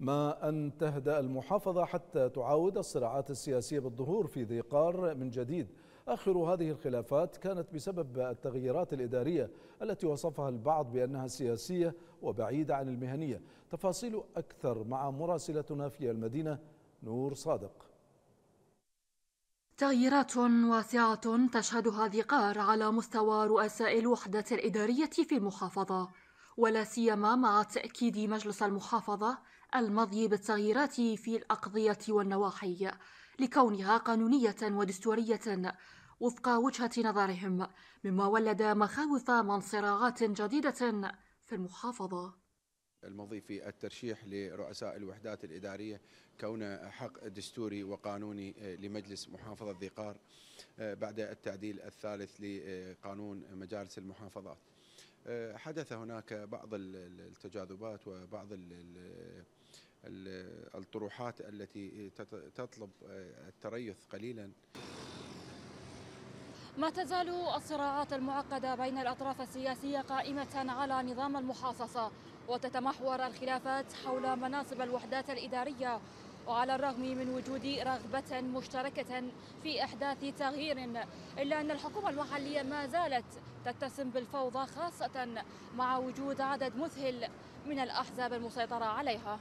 ما أن تهدأ المحافظة حتى تعاود الصراعات السياسية بالظهور في ذي قار من جديد آخر هذه الخلافات كانت بسبب التغييرات الإدارية التي وصفها البعض بأنها سياسية وبعيدة عن المهنية تفاصيل أكثر مع مراسلتنا في المدينة نور صادق تغييرات واسعة تشهدها ذي قار على مستوى رؤساء الوحدة الإدارية في المحافظة ولا سيما مع تأكيد مجلس المحافظة المضي بالتغييرات في الأقضية والنواحي لكونها قانونية ودستورية وفق وجهة نظرهم مما ولد مخاوف من صراعات جديدة في المحافظة المضي في الترشيح لرؤساء الوحدات الإدارية كون حق دستوري وقانوني لمجلس محافظة ذي قار آه، بعد التعديل الثالث لقانون مجالس المحافظات حدث هناك بعض التجاذبات وبعض الطروحات التي تطلب آه، التريث قليلا ما تزال الصراعات المعقدة بين الأطراف السياسية قائمة على نظام المحاصصة وتتمحور الخلافات حول مناصب الوحدات الإدارية وعلى الرغم من وجود رغبة مشتركة في إحداث تغيير إلا أن الحكومة المحلية ما زالت تتسم بالفوضى خاصة مع وجود عدد مذهل من الأحزاب المسيطرة عليها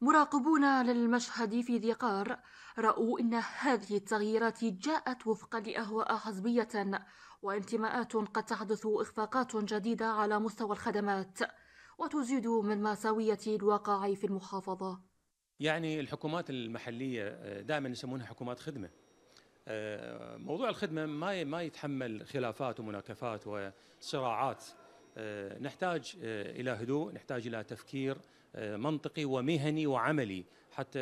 مراقبون للمشهد في ذي قار رأوا إن هذه التغييرات جاءت وفقا لأهواء حزبية وانتماءات قد تحدث إخفاقات جديدة على مستوى الخدمات وتزيد من مأساوية الواقع في المحافظة يعني الحكومات المحليه آه، دائما يسمونها حكومات خدمه آه، موضوع الخدمه ما ما يتحمل خلافات ومناكفات وصراعات آه، نحتاج الى هدوء نحتاج الى تفكير منطقي ومهني وعملي حتى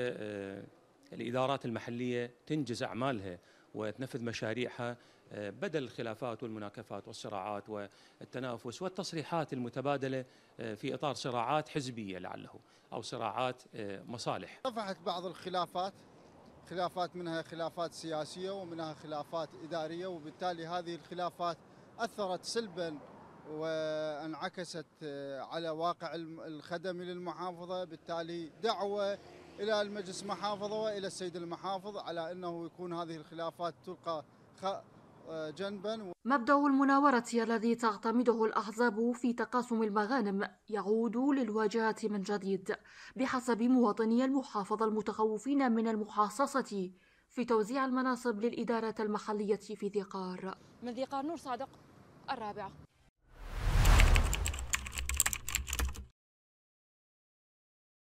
الادارات المحليه تنجز اعمالها وتنفذ مشاريعها آه، بدل الخلافات والمناكفات والصراعات والتنافس والتصريحات المتبادله آه، في اطار صراعات حزبيه لعله او صراعات آه، مصالح. رفعت بعض الخلافات خلافات منها خلافات سياسيه ومنها خلافات اداريه وبالتالي هذه الخلافات اثرت سلبا وانعكست على واقع الخدم للمحافظه بالتالي دعوه الى المجلس المحافظه والى السيد المحافظ على انه يكون هذه الخلافات تلقى آه، جنبا مبدأ المناورة الذي تعتمده الأحزاب في تقاسم المغانم يعود للواجهة من جديد بحسب مواطني المحافظة المتخوفين من المحاصصة في توزيع المناصب للإدارة المحلية في ذقار من ذقار نور صادق الرابعة